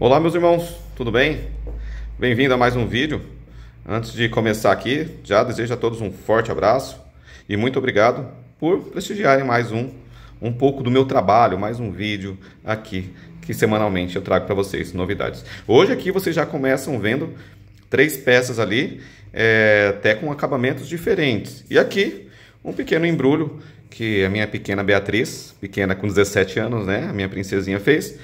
Olá, meus irmãos, tudo bem? Bem-vindo a mais um vídeo. Antes de começar aqui, já desejo a todos um forte abraço e muito obrigado por prestigiarem mais um um pouco do meu trabalho, mais um vídeo aqui que semanalmente eu trago para vocês novidades. Hoje aqui vocês já começam vendo três peças ali, é, até com acabamentos diferentes. E aqui um pequeno embrulho que a minha pequena Beatriz, pequena com 17 anos, né, a minha princesinha fez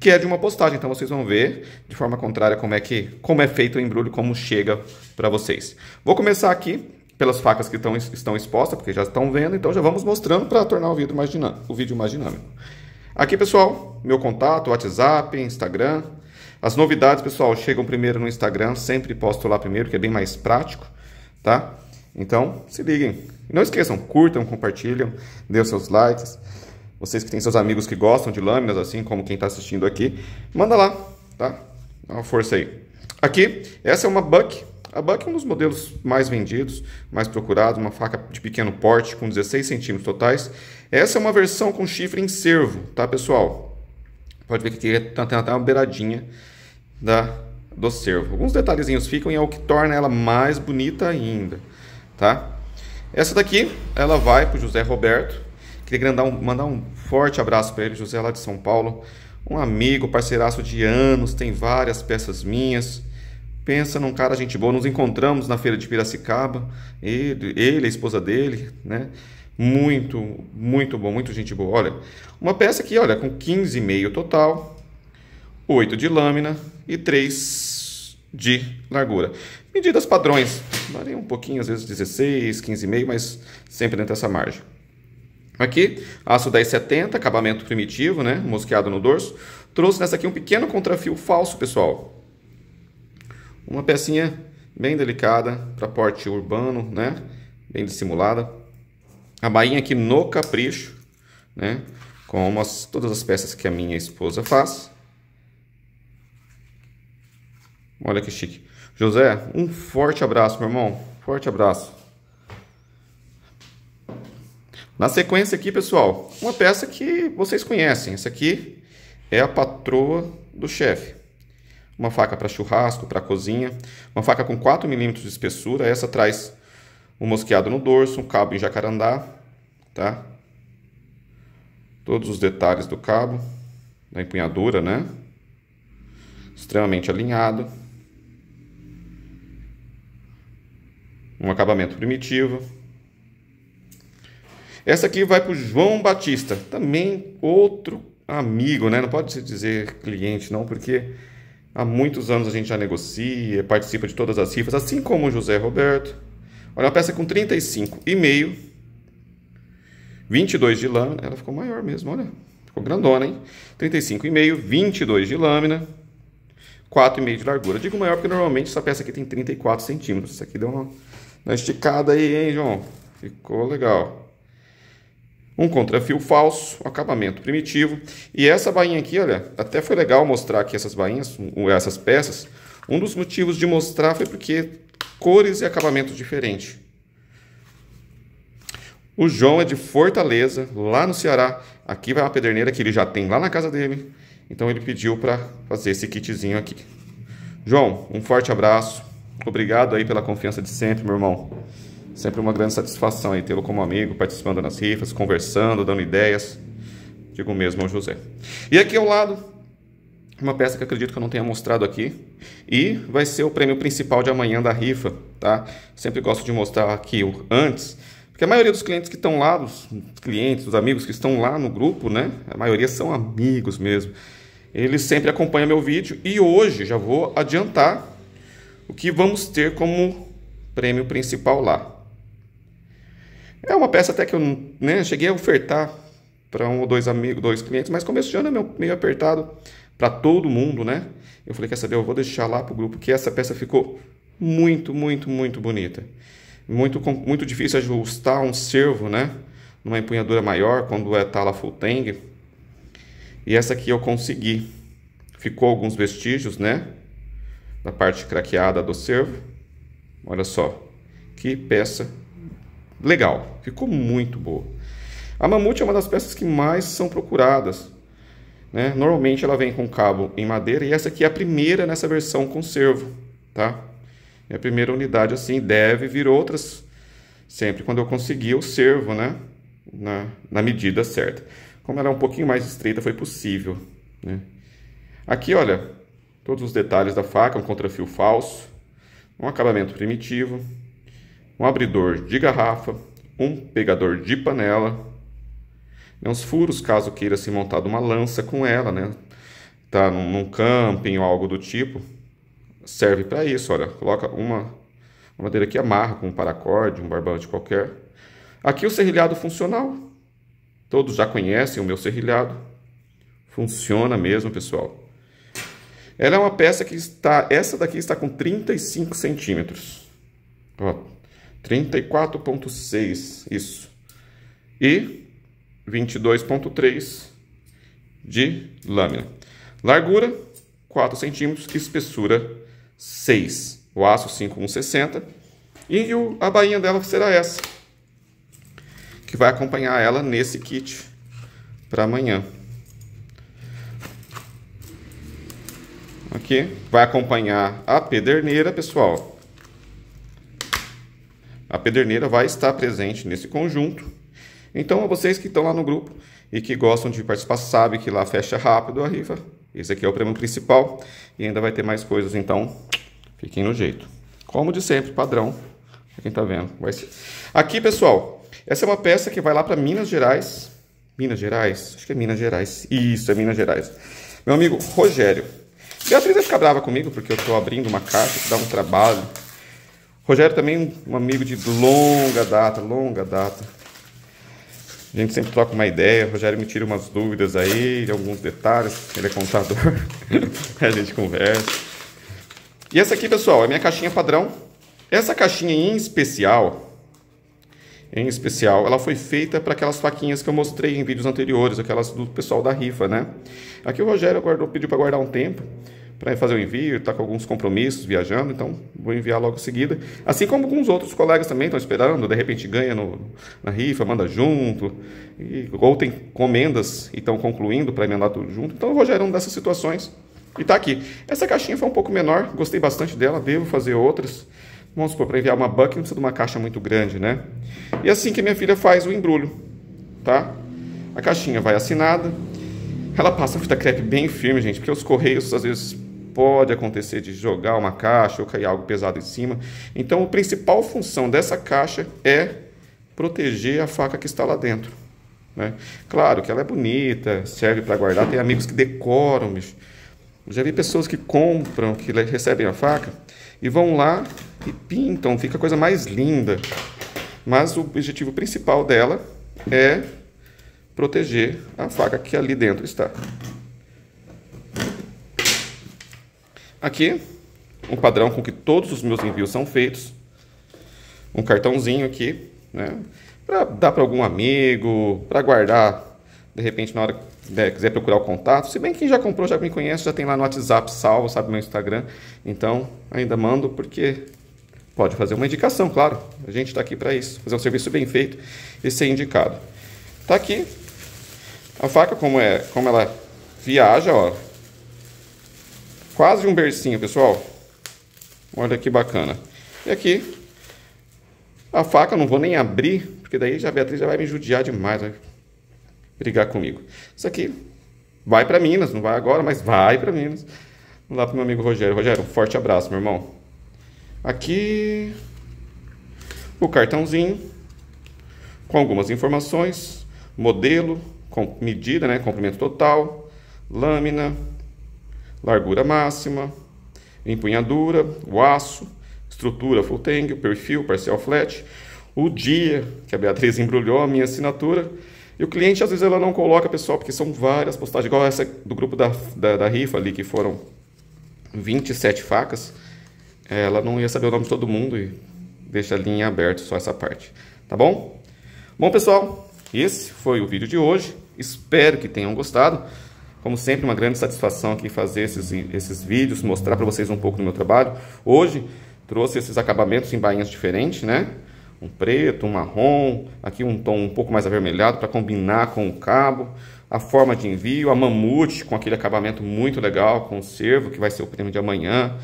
que é de uma postagem. Então vocês vão ver de forma contrária como é que como é feito o embrulho, como chega para vocês. Vou começar aqui pelas facas que estão estão expostas, porque já estão vendo, então já vamos mostrando para tornar o vídeo, mais dinâmico, o vídeo mais dinâmico. Aqui, pessoal, meu contato, WhatsApp, Instagram. As novidades, pessoal, chegam primeiro no Instagram, sempre posto lá primeiro, que é bem mais prático, tá? Então, se liguem. não esqueçam, curtam, compartilham, dêem seus likes. Vocês que têm seus amigos que gostam de lâminas, assim como quem está assistindo aqui, manda lá, tá? Dá uma força aí. Aqui, essa é uma Buck. A Buck é um dos modelos mais vendidos, mais procurados, uma faca de pequeno porte com 16 centímetros totais. Essa é uma versão com chifre em cervo, tá pessoal? Pode ver que aqui tá tem até uma beiradinha da, do cervo. Alguns detalhezinhos ficam e é o que torna ela mais bonita ainda, tá? Essa daqui, ela vai para o José Roberto, Queria mandar um, mandar um forte abraço para ele, José lá de São Paulo. Um amigo, parceiraço de anos, tem várias peças minhas. Pensa num cara gente boa. Nos encontramos na feira de Piracicaba, ele, ele a esposa dele, né? Muito, muito bom, muito gente boa. Olha, uma peça aqui, olha, com 15,5 total, 8 de lâmina e 3 de largura. Medidas padrões, varia um pouquinho, às vezes 16, 15,5, mas sempre dentro dessa margem. Aqui, aço 1070, acabamento primitivo, né? Mosqueado no dorso. Trouxe nessa aqui um pequeno contrafio falso, pessoal. Uma pecinha bem delicada para porte urbano, né? Bem dissimulada. A bainha aqui no capricho, né? Com todas as peças que a minha esposa faz. Olha que chique. José, um forte abraço, meu irmão. Forte abraço. Na sequência aqui, pessoal, uma peça que vocês conhecem. Essa aqui é a patroa do chefe. Uma faca para churrasco, para cozinha. Uma faca com 4 milímetros de espessura. Essa traz um mosqueado no dorso, um cabo em jacarandá, tá? Todos os detalhes do cabo, da empunhadura, né? Extremamente alinhado. Um acabamento primitivo. Essa aqui vai para o João Batista, também outro amigo, né? Não pode se dizer cliente, não, porque há muitos anos a gente já negocia, participa de todas as rifas, assim como o José Roberto. Olha, uma peça é com 35,5, 22 de lâmina, ela ficou maior mesmo, olha, ficou grandona, hein? 35,5, 22 de lâmina, 4,5 de largura. Digo maior porque normalmente essa peça aqui tem 34 centímetros. Isso aqui deu uma, uma esticada aí, hein, João? Ficou legal um contrafio falso, acabamento primitivo. E essa bainha aqui, olha, até foi legal mostrar aqui essas bainhas, essas peças. Um dos motivos de mostrar foi porque cores e acabamento diferente. O João é de Fortaleza, lá no Ceará. Aqui vai uma pederneira que ele já tem lá na casa dele. Então ele pediu para fazer esse kitzinho aqui. João, um forte abraço. Obrigado aí pela confiança de sempre, meu irmão. Sempre uma grande satisfação tê-lo como amigo, participando nas rifas, conversando, dando ideias. Digo mesmo ao José. E aqui ao lado, uma peça que acredito que eu não tenha mostrado aqui. E vai ser o prêmio principal de amanhã da rifa, tá? Sempre gosto de mostrar aqui o antes, porque a maioria dos clientes que estão lá, dos clientes, dos amigos que estão lá no grupo, né? A maioria são amigos mesmo. Eles sempre acompanham meu vídeo e hoje já vou adiantar o que vamos ter como prêmio principal lá. É uma peça até que eu né, cheguei a ofertar para um ou dois amigos, dois clientes, mas começo de ano é meio, apertado para todo mundo, né? Eu falei, quer saber, eu vou deixar lá para o grupo, que essa peça ficou muito, muito, muito bonita. Muito, muito difícil ajustar um servo, né? Numa empunhadura maior, quando é tala full tang. E essa aqui eu consegui. Ficou alguns vestígios, né? Da parte craqueada do servo. Olha só, que peça legal, ficou muito boa. A Mamute é uma das peças que mais são procuradas. Né? Normalmente ela vem com cabo em madeira e essa aqui é a primeira nessa versão conservo, tá? É a primeira unidade assim, deve vir outras sempre quando eu conseguir o servo, né? Na, na medida certa. Como ela é um pouquinho mais estreita, foi possível, né? Aqui, olha, todos os detalhes da faca, um contrafio falso, um acabamento primitivo, um abridor de garrafa, um pegador de panela, né, uns furos, caso queira se montar uma lança com ela, né? Tá num, num camping ou algo do tipo, serve para isso. Olha, coloca uma, uma madeira que amarra com um paracorde, um barbante qualquer. Aqui o serrilhado funcional. Todos já conhecem o meu serrilhado. Funciona mesmo, pessoal. Ela é uma peça que está. Essa daqui está com 35 centímetros. Ó, 34,6, isso. E 22,3 de lâmina. Largura, 4 centímetros. Espessura, 6. O aço, 5,160. E o, a bainha dela será essa, que vai acompanhar ela nesse kit para amanhã. Aqui, vai acompanhar a pederneira, pessoal a pederneira vai estar presente nesse conjunto. Então, vocês que estão lá no grupo e que gostam de participar, sabem que lá fecha rápido a rifa. Esse aqui é o prêmio principal e ainda vai ter mais coisas, então fiquem no jeito. Como de sempre, padrão, quem está vendo. Vai ser. Aqui, pessoal, essa é uma peça que vai lá para Minas Gerais. Minas Gerais? Acho que é Minas Gerais. Isso, é Minas Gerais. Meu amigo Rogério. Beatriz vai ficar brava comigo porque eu estou abrindo uma caixa que dá um trabalho. Rogério também um amigo de longa data, longa data. A gente sempre troca uma ideia, o Rogério me tira umas dúvidas aí, de alguns detalhes, ele é contador, a gente conversa. E essa aqui, pessoal, é minha caixinha padrão. Essa caixinha em especial, em especial, ela foi feita para aquelas faquinhas que eu mostrei em vídeos anteriores, aquelas do pessoal da rifa, né? Aqui o Rogério guardou, pediu para guardar um tempo para fazer o envio, está com alguns compromissos viajando, então vou enviar logo em seguida. Assim como alguns outros colegas também estão esperando, de repente ganha no, na rifa, manda junto, e, ou tem comendas e estão concluindo para emendar tudo junto. Então eu vou gerando dessas situações e está aqui. Essa caixinha foi um pouco menor, gostei bastante dela, devo fazer outras. Vamos supor, para enviar uma buck não precisa de uma caixa muito grande, né? E assim que minha filha faz o embrulho, tá? A caixinha vai assinada, ela passa a fita crepe bem firme, gente, porque os correios às vezes pode acontecer de jogar uma caixa ou cair algo pesado em cima. Então, a principal função dessa caixa é proteger a faca que está lá dentro. Né? Claro que ela é bonita, serve para guardar. Tem amigos que decoram, bicho. Já vi pessoas que compram, que recebem a faca e vão lá e pintam, fica a coisa mais linda. Mas o objetivo principal dela é proteger a faca que ali dentro está. Aqui, um padrão com que todos os meus envios são feitos. Um cartãozinho aqui, né? Para dar para algum amigo, para guardar, de repente, na hora que né, quiser procurar o contato. Se bem que quem já comprou, já me conhece, já tem lá no WhatsApp salvo, sabe meu Instagram. Então, ainda mando porque pode fazer uma indicação, claro. A gente está aqui para isso, fazer um serviço bem feito e ser indicado. Tá aqui a faca, como, é, como ela viaja, ó, Quase um bercinho, pessoal. Olha que bacana. E aqui, a faca não vou nem abrir, porque daí já a Beatriz já vai me judiar demais, vai brigar comigo. Isso aqui vai para Minas, não vai agora, mas vai para Minas. Vamos lá para meu amigo Rogério. Rogério, um forte abraço, meu irmão. Aqui o cartãozinho com algumas informações, modelo, medida, né, comprimento total, lâmina, largura máxima, empunhadura, o aço, estrutura full tang, o perfil parcial flat, o dia que a Beatriz embrulhou a minha assinatura. E o cliente, às vezes, ela não coloca, pessoal, porque são várias postagens, igual essa do grupo da, da, da rifa ali, que foram 27 facas. É, ela não ia saber o nome de todo mundo e deixa a linha aberta só essa parte, tá bom? Bom, pessoal, esse foi o vídeo de hoje. Espero que tenham gostado. Como sempre, uma grande satisfação aqui fazer esses, esses vídeos, mostrar para vocês um pouco do meu trabalho. Hoje trouxe esses acabamentos em bainhas diferentes, né? Um preto, um marrom, aqui um tom um pouco mais avermelhado para combinar com o cabo. A forma de envio, a mamute com aquele acabamento muito legal, com o servo, que vai ser o prêmio de amanhã.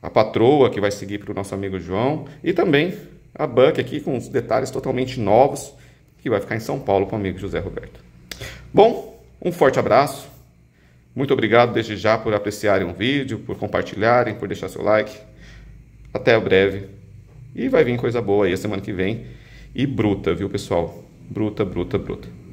A patroa, que vai seguir para o nosso amigo João. E também a Buck aqui com os detalhes totalmente novos, que vai ficar em São Paulo para o amigo José Roberto. Bom, um forte abraço. Muito obrigado desde já por apreciarem o vídeo, por compartilharem, por deixar seu like. Até breve. E vai vir coisa boa aí a semana que vem. E bruta, viu, pessoal? Bruta, bruta, bruta.